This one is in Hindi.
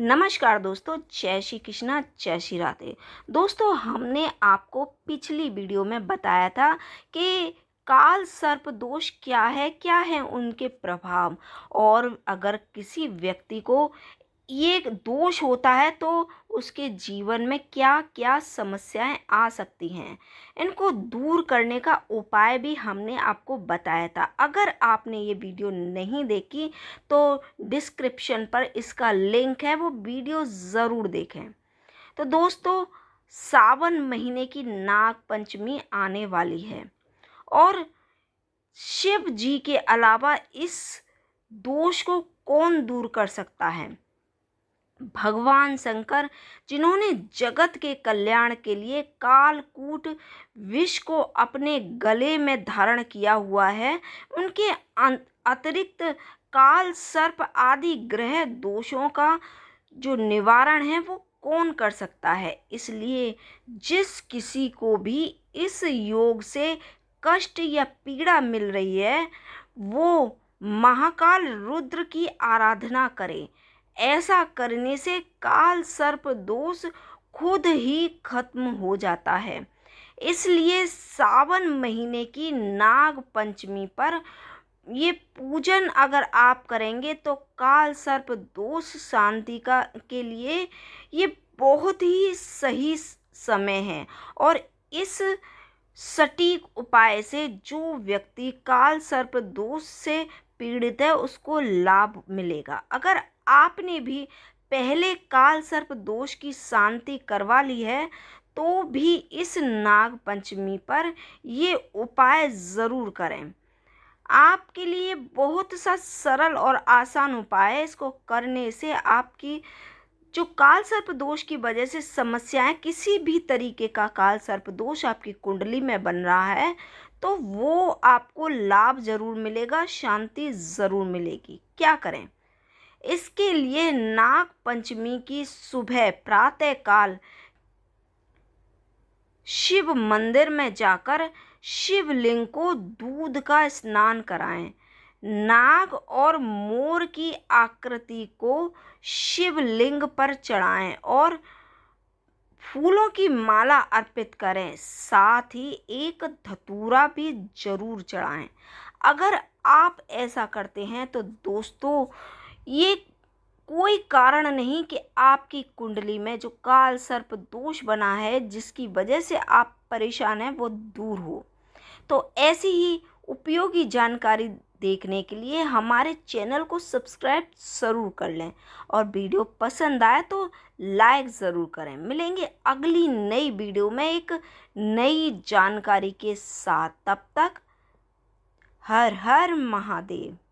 नमस्कार दोस्तों जय श्री कृष्णा जय श्री राधे दोस्तों हमने आपको पिछली वीडियो में बताया था कि काल सर्प दोष क्या है क्या है उनके प्रभाव और अगर किसी व्यक्ति को ये दोष होता है तो उसके जीवन में क्या क्या समस्याएं आ सकती हैं इनको दूर करने का उपाय भी हमने आपको बताया था अगर आपने ये वीडियो नहीं देखी तो डिस्क्रिप्शन पर इसका लिंक है वो वीडियो ज़रूर देखें तो दोस्तों सावन महीने की नाग पंचमी आने वाली है और शिव जी के अलावा इस दोष को कौन दूर कर सकता है भगवान शंकर जिन्होंने जगत के कल्याण के लिए कालकूट विष को अपने गले में धारण किया हुआ है उनके अं-, अतिरिक्त काल सर्प आदि ग्रह दोषों का जो निवारण है वो कौन कर सकता है इसलिए जिस किसी को भी इस योग से कष्ट या पीड़ा मिल रही है वो महाकाल रुद्र की आराधना करे ऐसा करने से काल सर्प दोष खुद ही खत्म हो जाता है इसलिए सावन महीने की नाग पंचमी पर ये पूजन अगर आप करेंगे तो काल सर्प दोष शांति का के लिए ये बहुत ही सही समय है और इस सटीक उपाय से जो व्यक्ति काल सर्प दोष से पीड़ित है उसको लाभ मिलेगा अगर आपने भी पहले काल सर्प दोष की शांति करवा ली है तो भी इस नाग पंचमी पर ये उपाय ज़रूर करें आपके लिए बहुत सा सरल और आसान उपाय है इसको करने से आपकी जो काल सर्प दोष की वजह से समस्याएं किसी भी तरीके का काल सर्प दोष आपकी कुंडली में बन रहा है तो वो आपको लाभ ज़रूर मिलेगा शांति ज़रूर मिलेगी क्या करें इसके लिए नाग पंचमी की सुबह प्रातः काल शिव मंदिर में जाकर शिवलिंग को दूध का स्नान कराएं नाग और मोर की आकृति को शिवलिंग पर चढ़ाएं और फूलों की माला अर्पित करें साथ ही एक धतूरा भी जरूर चढ़ाएं अगर आप ऐसा करते हैं तो दोस्तों ये कोई कारण नहीं कि आपकी कुंडली में जो काल सर्प दोष बना है जिसकी वजह से आप परेशान हैं वो दूर हो तो ऐसी ही उपयोगी जानकारी देखने के लिए हमारे चैनल को सब्सक्राइब ज़रूर कर लें और वीडियो पसंद आए तो लाइक ज़रूर करें मिलेंगे अगली नई वीडियो में एक नई जानकारी के साथ तब तक हर हर महादेव